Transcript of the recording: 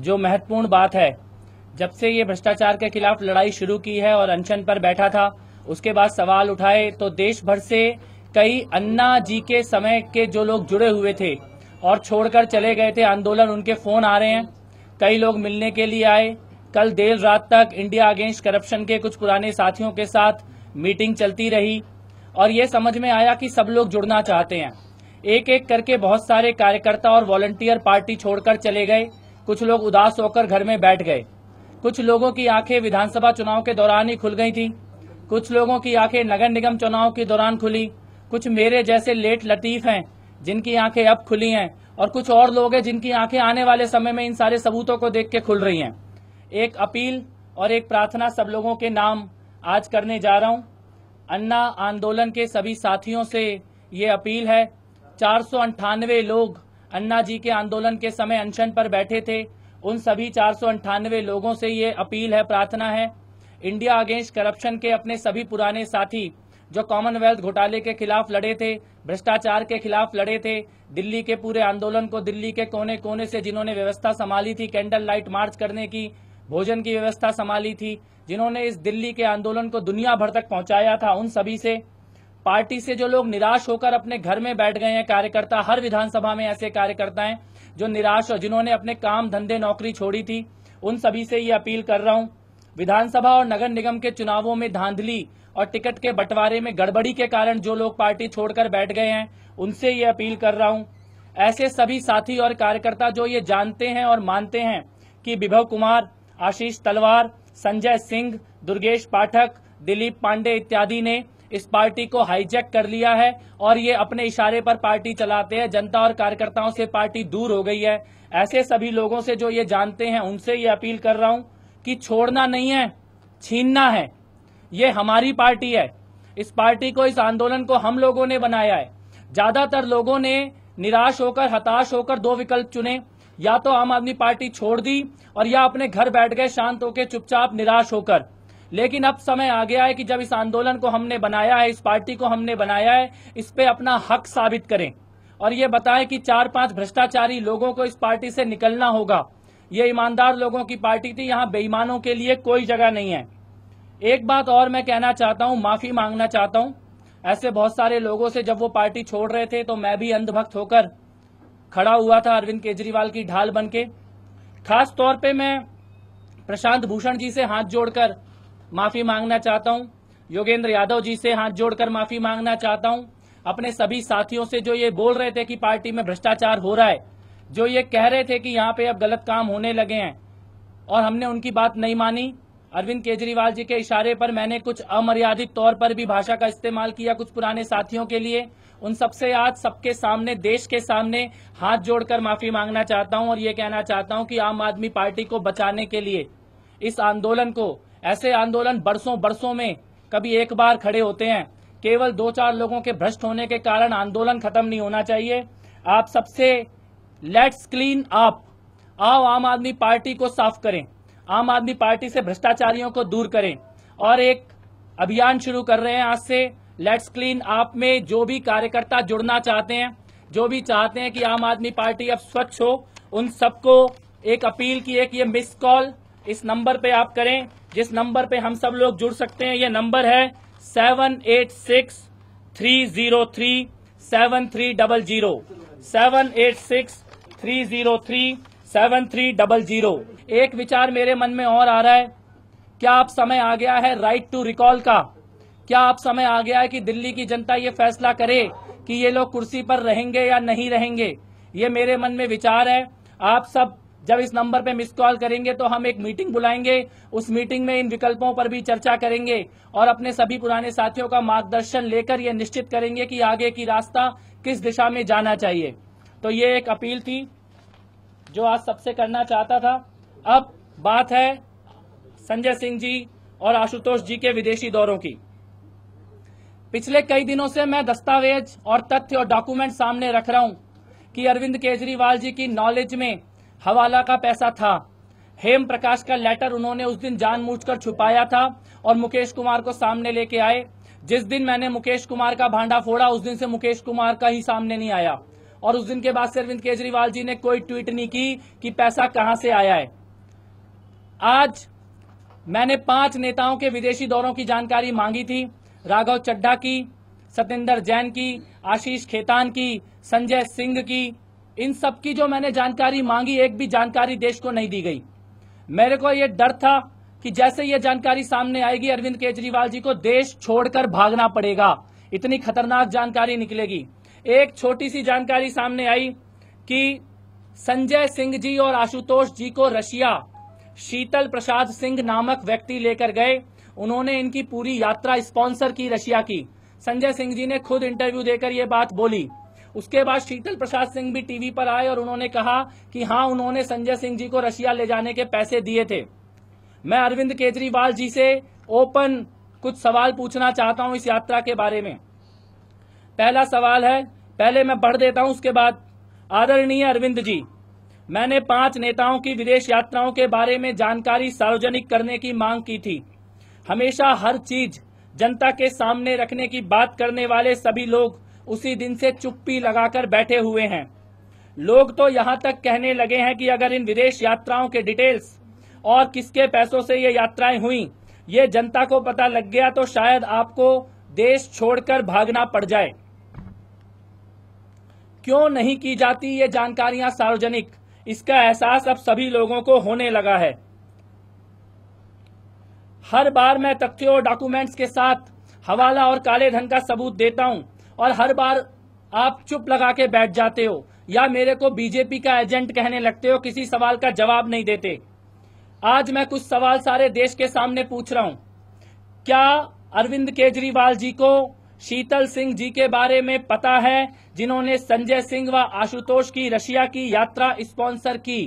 जो महत्वपूर्ण बात है जब से ये भ्रष्टाचार के खिलाफ लड़ाई शुरू की है और अनशन पर बैठा था उसके बाद सवाल उठाए तो देश भर से कई अन्ना जी के समय के जो लोग जुड़े हुए थे और छोड़कर चले गए थे आंदोलन उनके फोन आ रहे हैं कई लोग मिलने के लिए आए कल देर रात तक इंडिया अगेंस्ट करप्शन के कुछ पुराने साथियों के साथ मीटिंग चलती रही और ये समझ में आया कि सब लोग जुड़ना चाहते हैं एक एक करके बहुत सारे कार्यकर्ता और वॉलंटियर पार्टी छोड़कर चले गए कुछ लोग उदास होकर घर में बैठ गए कुछ लोगों की आंखें विधानसभा चुनाव के दौरान ही खुल गई थी कुछ लोगों की आंखें नगर निगम चुनाव के दौरान खुली कुछ मेरे जैसे लेट लतीफ हैं जिनकी आंखें अब खुली हैं और कुछ और लोग हैं जिनकी आंखें आने वाले समय में इन सारे सबूतों को देख के खुल रही हैं एक अपील और एक प्रार्थना सब लोगों के नाम आज करने जा रहा हूं अन्ना आंदोलन के सभी साथियों से ये अपील है चार लोग अन्ना जी के आंदोलन के समय अनशन पर बैठे थे उन सभी चार लोगों से ये अपील है प्रार्थना है इंडिया अगेंस्ट करप्शन के अपने सभी पुराने साथी जो कॉमनवेल्थ घोटाले के खिलाफ लड़े थे भ्रष्टाचार के खिलाफ लड़े थे दिल्ली के पूरे आंदोलन को दिल्ली के कोने कोने से जिन्होंने व्यवस्था संभाली थी कैंडल लाइट मार्च करने की भोजन की व्यवस्था संभाली थी जिन्होंने इस दिल्ली के आंदोलन को दुनिया भर तक पहुंचाया था उन सभी से पार्टी से जो लोग निराश होकर अपने घर में बैठ गए हैं कार्यकर्ता हर विधानसभा में ऐसे कार्यकर्ता हैं जो निराश और जिन्होंने अपने काम धंधे नौकरी छोड़ी थी उन सभी से ये अपील कर रहा हूं विधानसभा और नगर निगम के चुनावों में धांधली और टिकट के बंटवारे में गड़बड़ी के कारण जो लोग पार्टी छोड़कर बैठ गए हैं उनसे ये अपील कर रहा हूं ऐसे सभी साथी और कार्यकर्ता जो ये जानते हैं और मानते हैं कि विभव कुमार आशीष तलवार संजय सिंह दुर्गेश पाठक दिलीप पांडे इत्यादि ने इस पार्टी को हाईजैक कर लिया है और ये अपने इशारे पर पार्टी चलाते हैं जनता और कार्यकर्ताओं से पार्टी दूर हो गई है ऐसे सभी लोगों से जो ये जानते हैं उनसे ये अपील कर रहा हूं कि छोड़ना नहीं है छीनना है ये हमारी पार्टी है इस पार्टी को इस आंदोलन को हम लोगों ने बनाया है ज्यादातर लोगों ने निराश होकर हताश होकर दो विकल्प चुने या तो आम आदमी पार्टी छोड़ दी और या अपने घर बैठ गए शांत होकर चुपचाप निराश होकर लेकिन अब समय आ गया है कि जब इस आंदोलन को हमने बनाया है इस पार्टी को हमने बनाया है इस पे अपना हक साबित करें और ये बताएं कि चार पांच भ्रष्टाचारी लोगों को इस पार्टी से निकलना होगा ये ईमानदार लोगों की पार्टी थी यहाँ बेईमानों के लिए कोई जगह नहीं है एक बात और मैं कहना चाहता हूँ माफी मांगना चाहता हूँ ऐसे बहुत सारे लोगों से जब वो पार्टी छोड़ रहे थे तो मैं भी अंधभक्त होकर खड़ा हुआ था अरविंद केजरीवाल की ढाल बनके खास तौर पे मैं प्रशांत भूषण जी से हाथ जोड़कर माफी मांगना चाहता हूं योगेंद्र यादव जी से हाथ जोड़कर माफी मांगना चाहता हूं अपने सभी साथियों से जो ये बोल रहे थे कि पार्टी में भ्रष्टाचार हो रहा है जो ये कह रहे थे कि यहाँ पे अब गलत काम होने लगे हैं और हमने उनकी बात नहीं मानी अरविंद केजरीवाल जी के इशारे पर मैंने कुछ अमर्यादित तौर पर भी भाषा का इस्तेमाल किया कुछ पुराने साथियों के लिए उन सबसे आज सबके सामने देश के सामने हाथ जोड़कर माफी मांगना चाहता हूं और ये कहना चाहता हूं कि आम आदमी पार्टी को बचाने के लिए इस आंदोलन को ऐसे आंदोलन बरसों बरसों में कभी एक बार खड़े होते हैं केवल दो चार लोगों के भ्रष्ट होने के कारण आंदोलन खत्म नहीं होना चाहिए आप सबसे लेट्स क्लीन अप आओ आम आदमी पार्टी को साफ करें आम आदमी पार्टी से भ्रष्टाचारियों को दूर करें और एक अभियान शुरू कर रहे हैं आज से लेट्स क्लीन आप में जो भी कार्यकर्ता जुड़ना चाहते हैं जो भी चाहते हैं कि आम आदमी पार्टी अब स्वच्छ हो उन सबको एक अपील की है कि ये मिस कॉल इस नंबर पे आप करें जिस नंबर पे हम सब लोग जुड़ सकते हैं ये नंबर है seven eight six three zero three seven three double zero seven eight six three zero three seven three double zero एक विचार मेरे मन में और आ रहा है क्या आप समय आ गया है राइट टू रिकॉल का क्या आप समय आ गया है कि दिल्ली की जनता ये फैसला करे कि ये लोग कुर्सी पर रहेंगे या नहीं रहेंगे ये मेरे मन में विचार है आप सब जब इस नंबर पे मिस कॉल करेंगे तो हम एक मीटिंग बुलाएंगे उस मीटिंग में इन विकल्पों पर भी चर्चा करेंगे और अपने सभी पुराने साथियों का मार्गदर्शन लेकर ये निश्चित करेंगे कि आगे की रास्ता किस दिशा में जाना चाहिए तो ये एक अपील थी जो आज सबसे करना चाहता था अब बात है संजय सिंह जी और आशुतोष जी के विदेशी दौरों की पिछले कई दिनों से मैं दस्तावेज और तथ्य और डॉक्यूमेंट सामने रख रहा हूं कि अरविंद केजरीवाल जी की नॉलेज में हवाला का पैसा था हेम प्रकाश का लेटर उन्होंने उस दिन जानबूझकर छुपाया था और मुकेश कुमार को सामने लेके आए जिस दिन मैंने मुकेश कुमार का भांडा फोड़ा उस दिन से मुकेश कुमार का ही सामने नहीं आया और उस दिन के बाद से अरविंद केजरीवाल जी ने कोई ट्वीट नहीं की कि पैसा कहां से आया है आज मैंने पांच नेताओं के विदेशी दौरों की जानकारी मांगी थी राघव चड्ढा की सतेंद्र जैन की आशीष खेतान की संजय सिंह की इन सब की जो मैंने जानकारी मांगी एक भी जानकारी देश को नहीं दी गई मेरे को यह डर था कि जैसे ये जानकारी सामने आएगी अरविंद केजरीवाल जी को देश छोड़कर भागना पड़ेगा इतनी खतरनाक जानकारी निकलेगी एक छोटी सी जानकारी सामने आई कि संजय सिंह जी और आशुतोष जी को रशिया शीतल प्रसाद सिंह नामक व्यक्ति लेकर गए उन्होंने इनकी पूरी यात्रा स्पॉन्सर की रशिया की संजय सिंह जी ने खुद इंटरव्यू देकर यह बात बोली उसके बाद शीतल प्रसाद सिंह भी टीवी पर आए और उन्होंने कहा कि हाँ उन्होंने संजय सिंह जी को रशिया ले जाने के पैसे दिए थे मैं अरविंद केजरीवाल जी से ओपन कुछ सवाल पूछना चाहता हूं इस यात्रा के बारे में पहला सवाल है पहले मैं बढ़ देता हूं उसके बाद आदरणीय अरविंद जी मैंने पांच नेताओं की विदेश यात्राओं के बारे में जानकारी सार्वजनिक करने की मांग की थी हमेशा हर चीज जनता के सामने रखने की बात करने वाले सभी लोग उसी दिन से चुप्पी लगाकर बैठे हुए हैं लोग तो यहां तक कहने लगे हैं कि अगर इन विदेश यात्राओं के डिटेल्स और किसके पैसों से ये यात्राएं हुई ये जनता को पता लग गया तो शायद आपको देश छोड़कर भागना पड़ जाए क्यों नहीं की जाती ये जानकारियां सार्वजनिक इसका एहसास अब सभी लोगों को होने लगा है हर बार मैं तथ्यों और डॉक्यूमेंट्स के साथ हवाला और काले धन का सबूत देता हूं और हर बार आप चुप लगा के बैठ जाते हो या मेरे को बीजेपी का एजेंट कहने लगते हो किसी सवाल का जवाब नहीं देते आज मैं कुछ सवाल सारे देश के सामने पूछ रहा हूं क्या अरविंद केजरीवाल जी को शीतल सिंह जी के बारे में पता है जिन्होंने संजय सिंह व आशुतोष की रशिया की यात्रा स्पॉन्सर की